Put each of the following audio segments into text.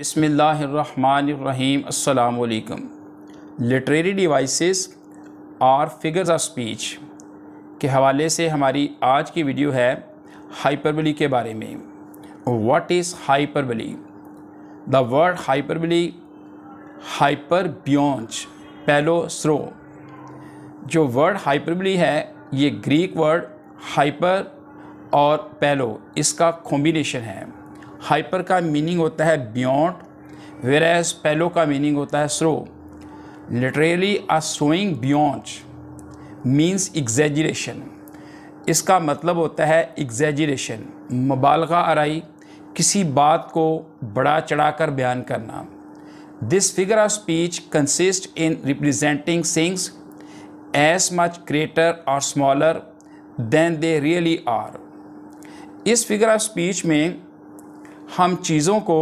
बसमीम् अल्लाम literary devices और figures of speech के हवाले से हमारी आज की वीडियो है हाइपरबली के बारे में what is hyperbole the word hyperbole hyper beyond bole throw जो वर्ड हाइपरबली है ये ग्रीक वर्ड हाइपर और पेलो इसका कॉम्बिनेशन है हाइपर का मीनिंग होता है बियॉन्ड वेर एज पेलो का मीनिंग होता है throw literally a throwing beyond means exaggeration इसका मतलब होता है एग्जेजरेशन मबालगा आरई किसी बात को बड़ा चढ़ाकर बयान करना this figure of speech consist in representing things as much greater or smaller than they really are इस फिगर ऑफ स्पीच में हम चीज़ों को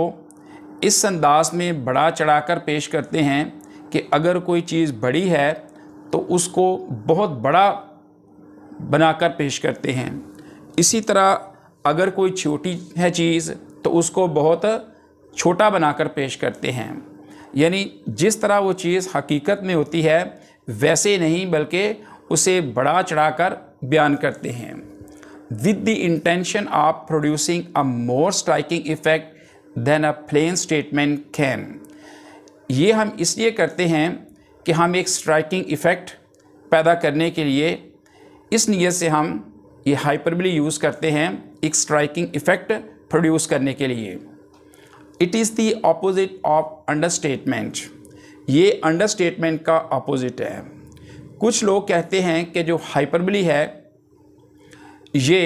इस अंदाज में बढ़ा चढ़ा कर पेश करते हैं कि अगर कोई चीज़ बड़ी है तो उसको बहुत बड़ा बनाकर पेश करते हैं इसी तरह अगर कोई छोटी है चीज़ तो उसको बहुत छोटा बनाकर पेश करते हैं यानी जिस तरह वो चीज़ हकीकत में होती है वैसे नहीं बल्कि उसे बढ़ा चढ़ाकर बयान करते हैं with the intention of producing a more striking effect than a plain statement can. ये हम इसलिए करते हैं कि हम एक स्ट्राइकिंग इफ़ेक्ट पैदा करने के लिए इस नीयत से हम ये हाइपरबली यूज़ करते हैं एक स्ट्राइकिंग इफ़ेक्ट प्रोड्यूस करने के लिए it is the opposite of understatement ये अंडर स्टेटमेंट का अपोजिट है कुछ लोग कहते हैं कि जो हाइपरबली है ये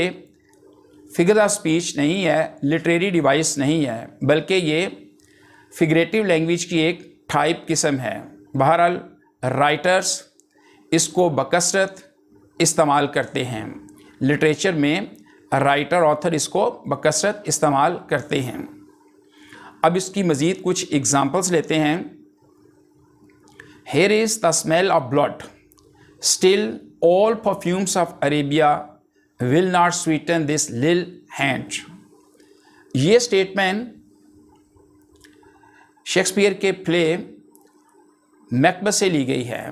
फिगर ऑफ स्पीच नहीं है लिटरेरी डिवाइस नहीं है बल्कि ये फिगरेटिव लैंग्वेज की एक टाइप किस्म है बहरहाल राइटर्स इसको बकसरत इस्तेमाल करते हैं लिटरेचर में राइटर ऑथर इसको बकसरत इस्तेमाल करते हैं अब इसकी मज़ीद कुछ एग्ज़ाम्पल्स लेते हैं here is the smell of blood still all perfumes of Arabia will not sweeten this लिल हैंड ये स्टेटमेंट शेक्सपियर के प्ले मैकबत से ली गई है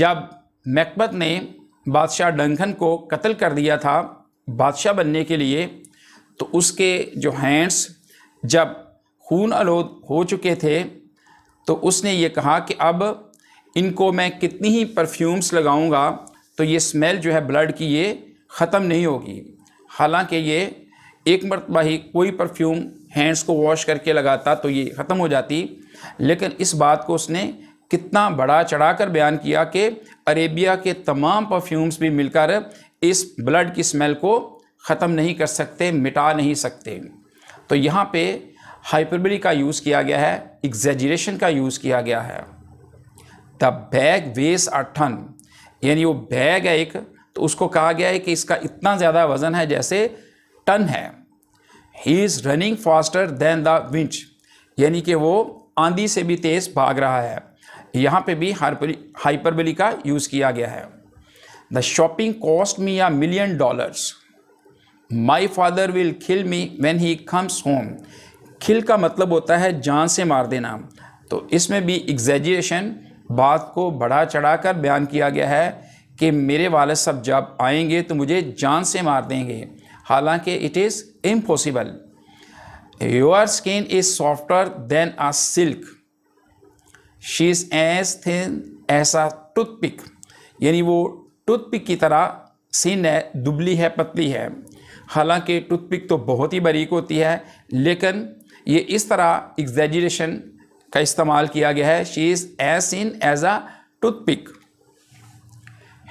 जब मैकबत ने बादशाह डंकन को कत्ल कर दिया था बादशाह बनने के लिए तो उसके जो हैंड्स जब खून आलोद हो चुके थे तो उसने ये कहा कि अब इनको मैं कितनी ही परफ्यूम्स लगाऊंगा तो ये स्मेल जो है ब्लड की ये ख़त्म नहीं होगी हालांकि ये एक मरतबा ही कोई परफ्यूम हैंड्स को वॉश करके लगाता तो ये ख़त्म हो जाती लेकिन इस बात को उसने कितना बड़ा चढ़ा कर बयान किया कि अरेबिया के तमाम परफ्यूम्स भी मिलकर इस ब्लड की स्मेल को ख़त्म नहीं कर सकते मिटा नहीं सकते तो यहाँ पे हाइपरबली का यूज़ किया गया है एग्जेजरेशन का यूज़ किया गया है द बैग वेस अठन यानी वो बैग है एक तो उसको कहा गया है कि इसका इतना ज़्यादा वज़न है जैसे टन है he is running faster than the wind यानी कि वो आंधी से भी तेज़ भाग रहा है यहाँ पे भी हाइपरबली का यूज़ किया गया है the shopping cost me a million dollars my father will kill me when he comes home kill का मतलब होता है जान से मार देना तो इसमें भी एग्जेजरेशन बात को बढ़ा चढ़ाकर बयान किया गया है कि मेरे वाले साहब जब आएंगे तो मुझे जान से मार देंगे हालांकि it is impossible your skin is softer than a silk she is as thin as a toothpick यानी वो टूथपिक की तरह सिन है दुबली है पतली है हालांकि टूथपिक तो बहुत ही बारीक होती है लेकिन ये इस तरह एग्जैजरेशन का इस्तेमाल किया गया है she is as thin as a toothpick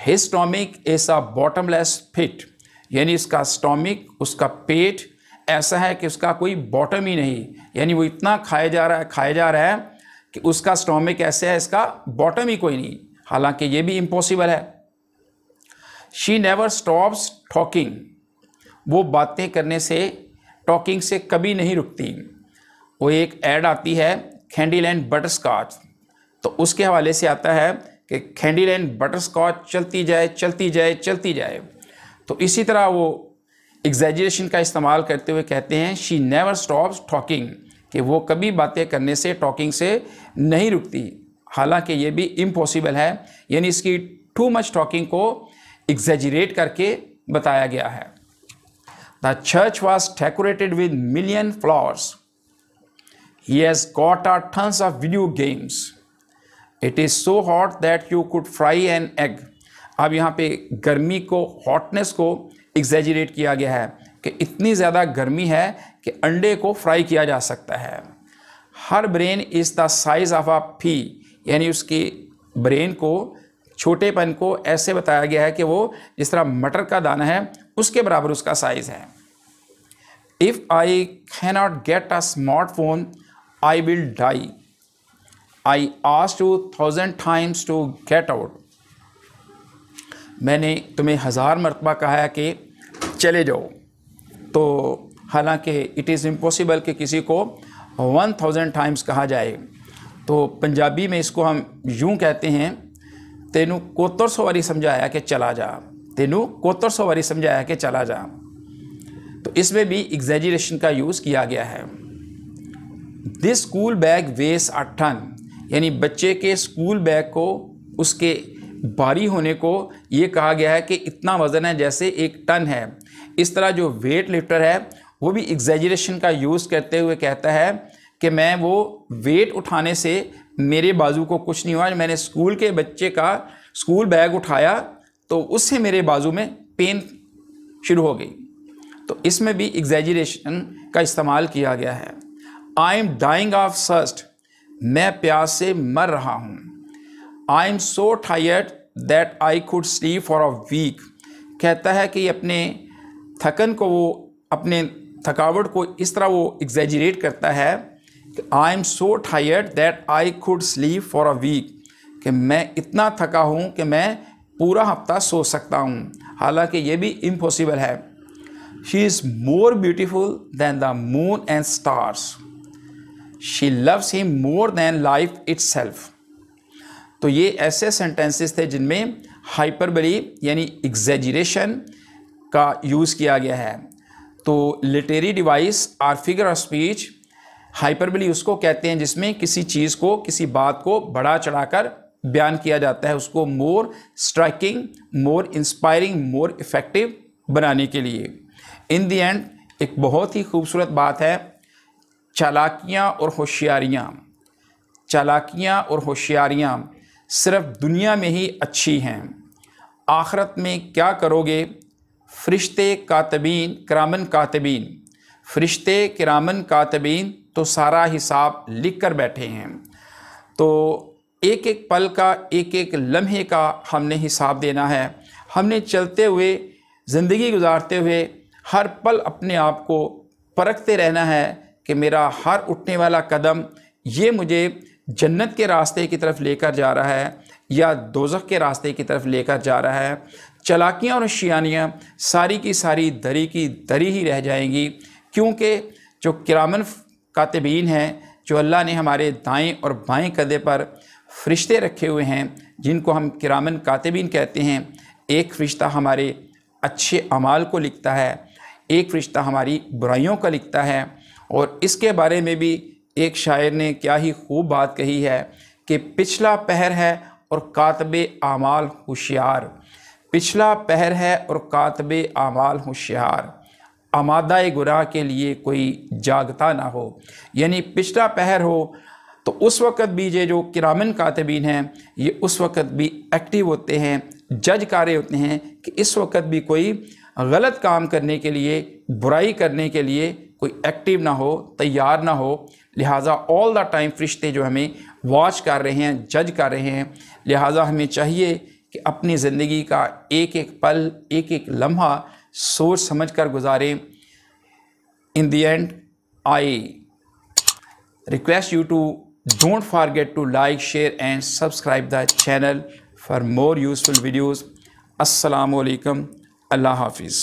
his stomach is a bottomless pit यानी इसका स्टॉमिक उसका पेट ऐसा है कि उसका कोई बॉटम ही नहीं यानी वो इतना खाया जा रहा है खाया जा रहा है कि उसका स्टॉमिक ऐसे है इसका बॉटम ही कोई नहीं हालांकि ये भी इम्पॉसिबल है शी नेवर स्टॉप्स टॉकिंग वो बातें करने से टॉकिंग से कभी नहीं रुकती वो एक ऐड आती है कैंडील एंड बटर स्कॉच तो उसके हवाले से आता है कि कैंडी लाइन बटर स्कॉच चलती जाए चलती जाए चलती जाए तो इसी तरह वो एग्जैजेशन का इस्तेमाल करते हुए कहते हैं शी नेवर स्टॉप्स टॉकिंग कि वो कभी बातें करने से टॉकिंग से नहीं रुकती हालांकि ये भी इम्पॉसिबल है यानी इसकी टू मच टॉकिंग को एग्जैजरेट करके बताया गया है the church was decorated with million flowers he has got are tons of video games it is so hot that you could fry an egg अब यहाँ पे गर्मी को हॉटनेस को एग्जेजरेट किया गया है कि इतनी ज़्यादा गर्मी है कि अंडे को फ्राई किया जा सकता है her brain is the size of a pea यानी उसकी ब्रेन को छोटेपन को ऐसे बताया गया है कि वो जिस तरह मटर का दाना है उसके बराबर उसका साइज़ है if I cannot get a smartphone I will die I asked you thousand times to get out मैंने तुम्हें हज़ार मरतबा कहा है कि चले जाओ तो हालांकि इट इज़ इम्पॉसिबल कि किसी को वन थाउजेंड टाइम्स कहा जाए तो पंजाबी में इसको हम यूं कहते हैं तेनू कोतर सवारी समझाया कि चला जा तेनू कोतर सवारी समझाया कि चला जा तो इसमें भी एग्जेजरेशन का यूज़ किया गया है दिस स्कूल बैग वेस अट्ठन यानी बच्चे के स्कूल बैग को उसके भारी होने को ये कहा गया है कि इतना वज़न है जैसे एक टन है इस तरह जो वेट लिफ्टर है वो भी एग्जेजरेशन का यूज़ करते हुए कहता है कि मैं वो वेट उठाने से मेरे बाजू को कुछ नहीं हुआ मैंने स्कूल के बच्चे का स्कूल बैग उठाया तो उससे मेरे बाजू में पेन शुरू हो गई तो इसमें भी एग्जेजरेशन का इस्तेमाल किया गया है I am dying of thirst मैं प्यास से मर रहा हूँ I am so tired that I could sleep for a week कहता है कि अपने थकन को वो अपने थकावट को इस तरह वो एग्जेजरेट करता है कि I am so tired that I could sleep for a week कि मैं इतना थका हूँ कि मैं पूरा हफ्ता सो सकता हूँ हालांकि ये भी इम्पॉसिबल है she is more beautiful than the moon and stars she loves him more than life it's तो ये ऐसे सेंटेंसेस थे जिनमें हाइपरबली यानी एग्जेजरेशन का यूज़ किया गया है तो literary device or figure of speech hyperbole उसको कहते हैं जिसमें किसी चीज़ को किसी बात को बढ़ा चढ़ाकर बयान किया जाता है उसको more striking more inspiring more effective बनाने के लिए इन दी एंड एक बहुत ही खूबसूरत बात है चालाकियाँ और होशियारियाँ चालाकियाँ और होशियारियाँ सिर्फ दुनिया में ही अच्छी हैं आखरत में क्या करोगे फ़रिश्ते कातबीन करामन कातबीन फ़रिश्ते करामन कातबीन तो सारा हिसाब लिख कर बैठे हैं तो एक एक पल का एक एक लम्हे का हमने हिसाब देना है हमने चलते हुए ज़िंदगी गुजारते हुए हर पल अपने आप को परखते रहना है कि मेरा हर उठने वाला कदम ये मुझे जन्नत के रास्ते की तरफ लेकर जा रहा है या दोजख के रास्ते की तरफ लेकर जा रहा है चलाकियाँ और शियानियाँ सारी की सारी दरी की दरी ही रह जाएंगी क्योंकि जो किरामन कातबीन हैं जो अल्लाह ने हमारे दाएं और बाएं कदे पर फरिश्ते रखे हुए हैं जिनको हम किरामन कातबीन कहते हैं एक फ़रिश्ता हमारे अच्छे अमाल को लिखता है एक फ़रिश्ता हमारी बुराइयों का लिखता है और इसके बारे में भी एक शायर ने क्या ही खूब बात कही है कि पिछला पहर है और कातब आमाल होशियार पिछला पहर है और कातब आमाल होशियार आमादा गुराह के लिए कोई जागता ना हो यानी पिछला पहर हो तो उस वक़्त भी ये जो किरामन कातबीन हैं ये उस वक़्त भी एक्टिव होते हैं जज कार्य होते हैं कि इस वक़्त भी कोई गलत काम करने के लिए बुराई करने के लिए कोई एक्टिव ना हो तैयार ना हो लिहाजा ऑल द टाइम फरिश्ते जो हमें वॉच कर रहे हैं जज कर रहे हैं लिहाजा हमें चाहिए कि अपनी ज़िंदगी का एक एक पल एक एक लम्हा सोच समझ कर गुजारें in the end I request you to don't forget to like share and subscribe the channel for more useful videos असलकम अल्लाह हाफिज़